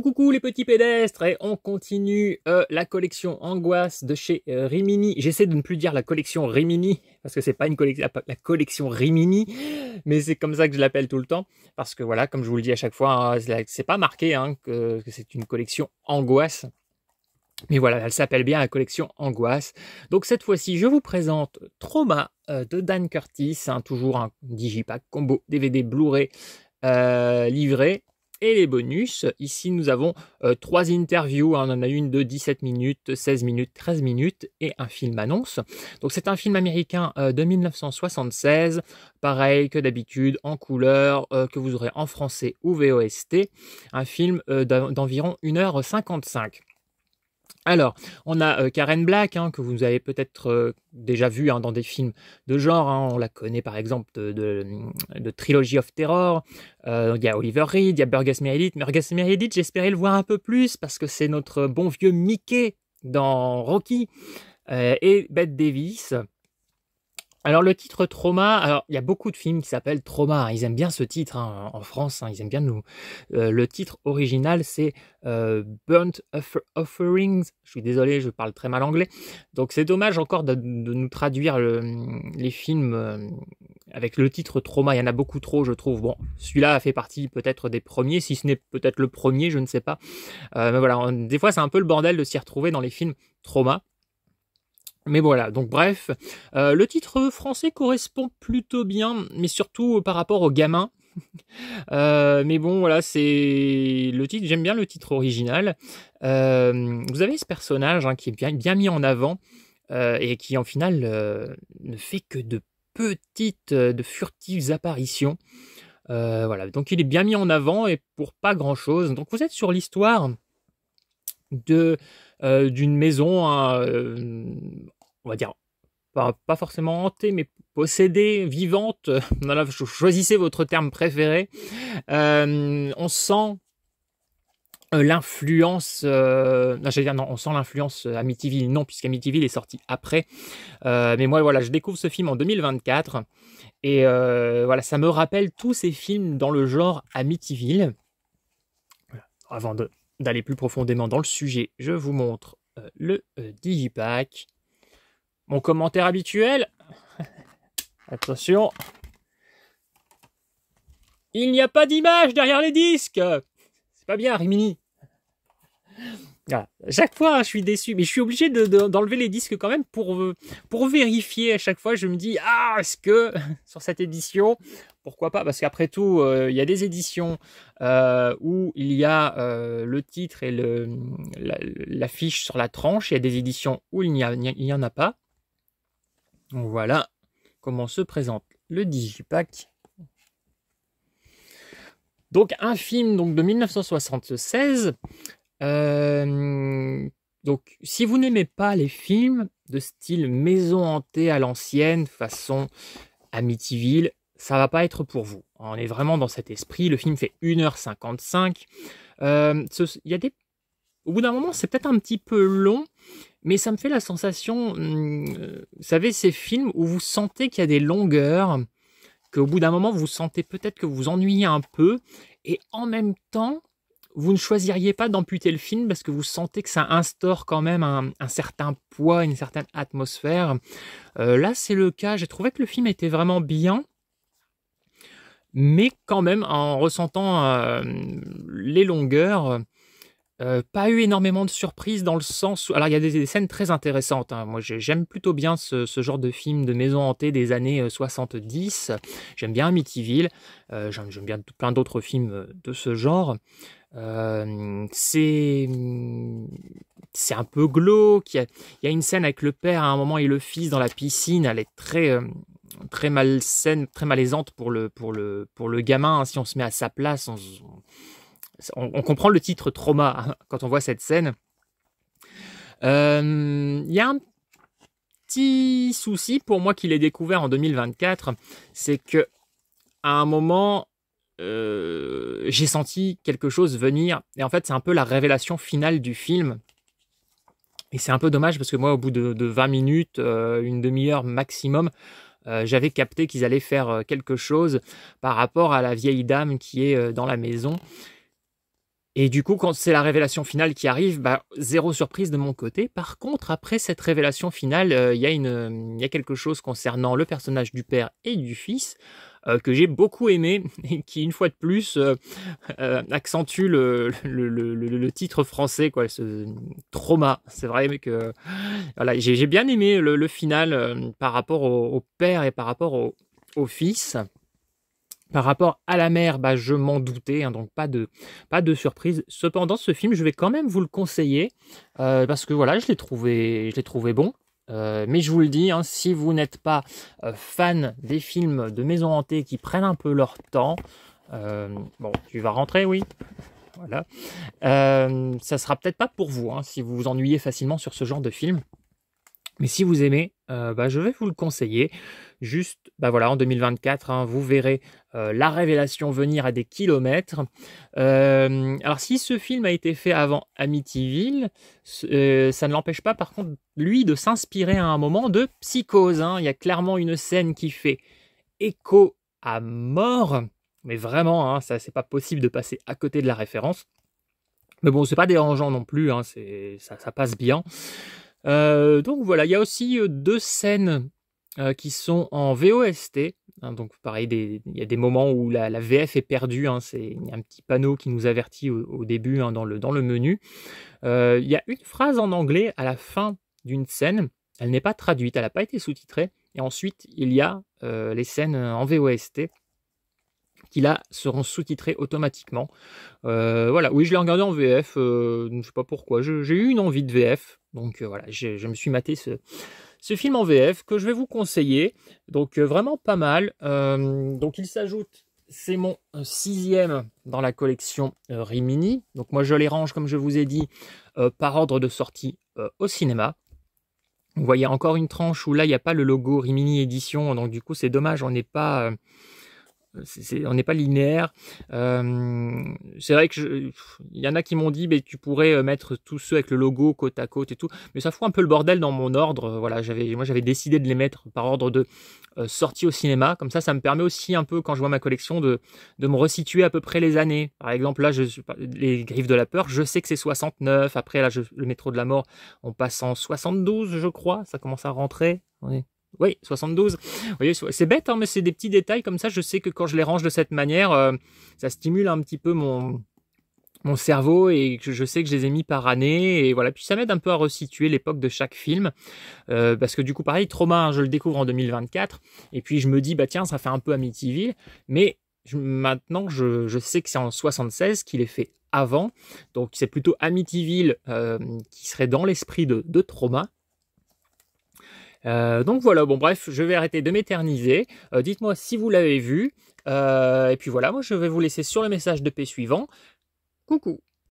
Coucou, les petits pédestres et on continue euh, la collection Angoisse de chez euh, Rimini. J'essaie de ne plus dire la collection Rimini parce que c'est pas une collection, la collection Rimini, mais c'est comme ça que je l'appelle tout le temps parce que voilà, comme je vous le dis à chaque fois, hein, ce c'est pas marqué hein, que, c'est une collection Angoisse. Mais voilà, elle s'appelle bien la collection Angoisse. Donc cette fois-ci, je vous présente Trauma euh, de Dan Curtis, hein, toujours un digipack combo DVD Blu-ray livré et les bonus. Ici, nous avons euh, trois interviews. Hein. On en a une de 17 minutes, 16 minutes, 13 minutes et un film annonce. Donc, c'est un film américain euh, de 1976. Pareil que d'habitude, en couleur, euh, que vous aurez en français ou VOST. Un film d'environ 1h55. Alors, on a euh, Karen Black, hein, que vous avez peut-être euh, déjà vu hein, dans des films de genre. Hein. on la connaît par exemple de, de, Trilogy of Terror. Euh, il y a Oliver Reed, il y a Burgess Meredith. Burgess Meredith, j'espérais le voir un peu plus parce que c'est notre bon vieux Mickey dans Rocky. et Bette Davis, alors le titre Trauma, alors il y a beaucoup de films qui s'appellent Trauma, hein. ils aiment bien ce titre hein, en France, hein. ils aiment bien nous. Euh, le titre original c'est euh, Burnt Offerings, je suis désolé, je parle très mal anglais, donc c'est dommage encore de, nous traduire euh, les films avec le titre Trauma, il y en a beaucoup trop je trouve. Bon, celui-là fait partie peut-être des premiers, si ce n'est peut-être le premier, je ne sais pas. mais voilà, des fois c'est un peu le bordel de s'y retrouver dans les films Trauma. Mais voilà, donc bref, euh, le titre français correspond plutôt bien, mais surtout par rapport au gamin. Euh, mais bon, voilà, c'est le titre. J'aime bien le titre original. Euh, vous avez ce personnage hein, qui est bien, bien, mis en avant et qui, en final, ne fait que de petites, de furtives apparitions. voilà, donc il est bien mis en avant et pour pas grand chose. Donc vous êtes sur l'histoire de d'une maison hein, on va dire, pas, forcément hantée, mais possédée, vivante, voilà, choisissez votre terme préféré, euh, euh, euh, on sent l'influence, on sent l'influence Amityville, non, puisqu'Amityville est sorti après. mais moi, voilà, je découvre ce film en 2024 et voilà, ça me rappelle tous ces films dans le genre Amityville. Avant d'aller plus profondément dans le sujet, je vous montre le Digipack. Mon commentaire habituel. Attention. Il n'y a pas d'image derrière les disques. C'est pas bien, Rimini. Chaque fois, hein, je suis déçu, mais je suis obligé d'enlever les disques quand même pour, euh, pour vérifier. À chaque fois, je me dis ah est-ce que sur cette édition, pourquoi pas Parce qu'après tout, euh, il y a des éditions euh, où il y a le titre et le la, fiche sur la tranche. Il y a des éditions où il n'y en a pas voilà comment se présente le Digipack. Donc un film donc, de 1976. Euh, donc si vous n'aimez pas les films de style maison hantée à l'ancienne, façon Amityville, ça va pas être pour vous. On est vraiment dans cet esprit. Le film fait 1h55. Euh, il y a des... Au bout d'un moment, c'est peut-être un petit peu long mais ça me fait la sensation, hum, euh, vous savez, ces films où vous sentez qu'il y a des longueurs, qu'au bout d'un moment, vous sentez peut-être que vous vous ennuyez un peu, et en même temps, vous ne choisiriez pas d'amputer le film parce que vous sentez que ça instaure quand même un, certain poids, une certaine atmosphère. Euh, là, c'est le cas. J'ai trouvé que le film était vraiment bien mais quand même en ressentant euh, les longueurs, euh, pas eu énormément de surprises dans le sens où... Alors il y a des, scènes très intéressantes, hein. moi j'aime plutôt bien ce, genre de film de maison hantée des années 70, euh, j'aime bien Amityville, euh, j'aime bien plein d'autres films de ce genre. c'est c'est un peu glauque, il y, a, une scène avec le père à un moment et le fils dans la piscine, elle est très très malsaine, très malaisante pour le, pour le, pour le gamin, hein. si on se met à sa place, on, comprend le titre Trauma quand on voit cette scène. Euh, il y a un petit souci pour moi qu'il l'ai découvert en 2024, c'est que à un moment, euh, j'ai senti quelque chose venir. Et en fait, c'est un peu la révélation finale du film. Et c'est un peu dommage parce que moi, au bout de, 20 minutes, euh, une demi-heure maximum, j'avais capté qu'ils allaient faire quelque chose par rapport à la vieille dame qui est dans la maison. Et du coup, quand c'est la révélation finale qui arrive, bah, zéro surprise de mon côté. Par contre, après cette révélation finale, euh, euh, il y, a quelque chose concernant le personnage du père et du fils euh, que j'ai beaucoup aimé et qui, une fois de plus, accentue le, titre français, quoi, ce trauma. C'est vrai que voilà, j'ai bien aimé le, final par rapport au, père et par rapport au fils. Par rapport à la mer, bah, je m'en doutais, hein, donc pas de, pas de surprise. Cependant, ce film, je vais quand même vous le conseiller, euh, parce que voilà, je l'ai trouvé, je l'ai trouvé bon. Euh, mais je vous le dis, hein, si vous n'êtes pas euh, fan des films de maison hantée qui prennent un peu leur temps, bon, tu vas rentrer, oui voilà. ça sera peut-être pas pour vous, hein, si vous vous ennuyez facilement sur ce genre de film. Mais si vous aimez, bah, je vais vous le conseiller. Juste, bah voilà, en 2024, vous verrez euh, la révélation venir à des kilomètres. Euh, alors si ce film a été fait avant Amityville, euh, ça ne l'empêche pas par contre lui de s'inspirer à un moment de psychose. Hein. Il y a clairement une scène qui fait écho à mort, mais vraiment, hein, ça c'est pas possible de passer à côté de la référence. Mais bon, c'est pas dérangeant non plus, hein, ça, ça, passe bien. donc voilà, il y a aussi deux scènes qui sont en VOST Hein, donc pareil, il y a des moments où la, VF est perdue. Hein, c'est il y a un petit panneau qui nous avertit au, début hein, dans, le, menu. Euh, il y a une phrase en anglais à la fin d'une scène. Elle n'est pas traduite, elle n'a pas été sous-titrée. Et ensuite, il y a euh, les scènes en VOST qui là seront sous-titrées automatiquement. Euh, voilà, oui, je l'ai regardé en VF, je ne sais pas pourquoi, j'ai eu une envie de VF, donc voilà, je me suis maté ce, ce film en VF que je vais vous conseiller. Donc euh, vraiment pas mal. Euh, donc il s'ajoute c'est mon euh, sixième dans la collection Rimini. Donc moi je les range, comme je vous ai dit, par ordre de sortie au cinéma. Vous voyez encore une tranche où là il n'y a pas le logo Rimini Édition, donc du coup c'est dommage, on n'est pas on n'est pas linéaire. Euh, c'est vrai que il y en a qui m'ont dit, mais tu pourrais euh, mettre tous ceux avec le logo côte à côte et tout, mais ça fout un peu le bordel dans mon ordre. Euh, voilà, j'avais, moi j'avais décidé de les mettre par ordre de euh, sortie au cinéma. Comme ça, ça me permet aussi un peu quand je vois ma collection de, de me resituer à peu près les années. Par exemple, là, je, les Griffes de la peur, je sais que c'est 69. Après, là, je, le métro de la mort, on passe en 72, je crois. Ça commence à rentrer. Oui, 72. Vous c'est bête, hein, mais c'est des petits détails comme ça. Je sais que quand je les range de cette manière, euh, ça stimule un petit peu mon, mon cerveau et je sais que je les ai mis par année et voilà puis ça m'aide un peu à resituer l'époque de chaque film euh, parce que du coup pareil Trauma hein, je le découvre en 2024 et puis je me dis bah tiens ça fait un peu Amityville mais maintenant je, sais que c'est en 76 qu'il est fait avant donc c'est plutôt Amityville euh, qui serait dans l'esprit de, de Trauma euh, donc voilà, bon bref, je vais arrêter de m'éterniser. Euh, dites-moi si vous l'avez vu. Euh, et puis voilà, moi je vais vous laisser sur le message de paix suivant. Coucou